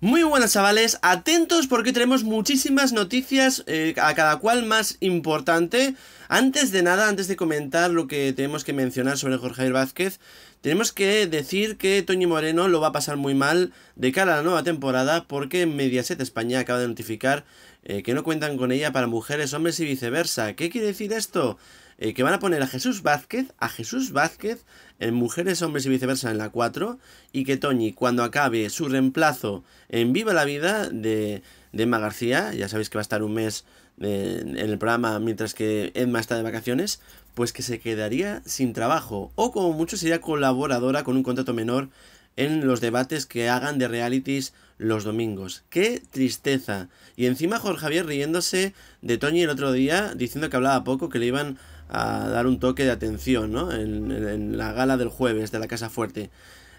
Muy buenas chavales, atentos porque tenemos muchísimas noticias, eh, a cada cual más importante. Antes de nada, antes de comentar lo que tenemos que mencionar sobre Jorge Vázquez, tenemos que decir que Toño Moreno lo va a pasar muy mal de cara a la nueva temporada porque Mediaset España acaba de notificar eh, que no cuentan con ella para mujeres, hombres y viceversa. ¿Qué quiere decir esto? Eh, que van a poner a Jesús Vázquez, a Jesús Vázquez en Mujeres, Hombres y Viceversa en la 4, y que Toñi, cuando acabe su reemplazo en Viva la Vida de, de Emma García, ya sabéis que va a estar un mes eh, en el programa mientras que Emma está de vacaciones, pues que se quedaría sin trabajo, o como mucho sería colaboradora con un contrato menor en los debates que hagan de realities los domingos. ¡Qué tristeza! Y encima Jorge Javier riéndose de Toñi el otro día, diciendo que hablaba poco, que le iban a dar un toque de atención ¿no? en, la gala del jueves de la Casa Fuerte.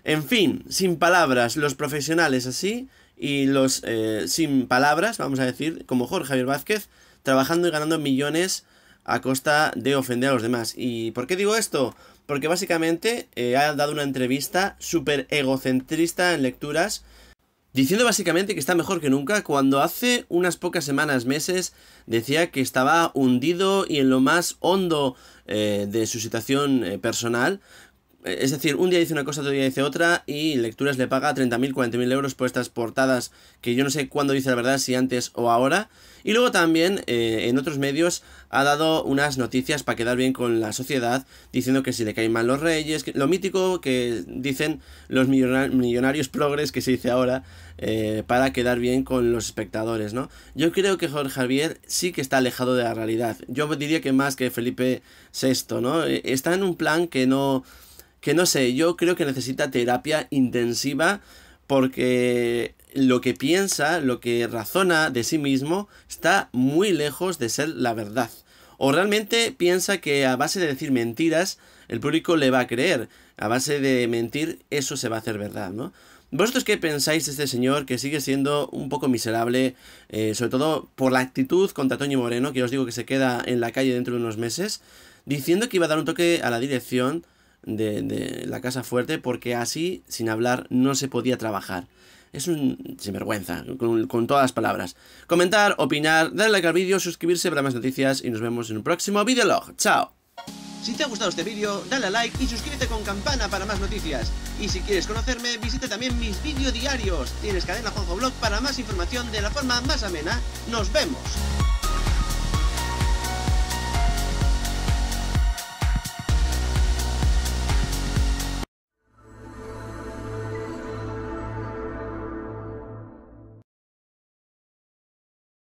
En fin, sin palabras, los profesionales así y los eh, sin palabras, vamos a decir, como Jorge Javier Vázquez, trabajando y ganando millones a costa de ofender a los demás. ¿Y por qué digo esto? Porque básicamente eh, ha dado una entrevista súper egocentrista en lecturas Diciendo básicamente que está mejor que nunca, cuando hace unas pocas semanas, meses, decía que estaba hundido y en lo más hondo eh, de su situación eh, personal, es decir, un día dice una cosa, otro día dice otra y Lecturas le paga 30.000, 40.000 euros por estas portadas que yo no sé cuándo dice la verdad, si antes o ahora. Y luego también eh, en otros medios ha dado unas noticias para quedar bien con la sociedad, diciendo que si le caen mal los reyes, lo mítico que dicen los millonarios progres que se dice ahora, eh, para quedar bien con los espectadores, ¿no? Yo creo que Jorge Javier sí que está alejado de la realidad. Yo diría que más que Felipe VI, ¿no? Eh, está en un plan que no que no sé, yo creo que necesita terapia intensiva porque lo que piensa, lo que razona de sí mismo, está muy lejos de ser la verdad. O realmente piensa que a base de decir mentiras, el público le va a creer. A base de mentir, eso se va a hacer verdad, ¿no? ¿Vosotros qué pensáis de este señor que sigue siendo un poco miserable, eh, sobre todo por la actitud contra Toño Moreno, que os digo que se queda en la calle dentro de unos meses, diciendo que iba a dar un toque a la dirección, de, la casa fuerte porque así, sin hablar, no se podía trabajar. Es un sinvergüenza, con, todas las palabras. Comentar, opinar, darle like al vídeo, suscribirse para más noticias y nos vemos en un próximo videolog. ¡Chao! Si te ha gustado este vídeo, dale a like y suscríbete con campana para más noticias. Y si quieres conocerme, visita también mis vídeos diarios. Tienes cadena Juanjo Blog para más información de la forma más amena. ¡Nos vemos!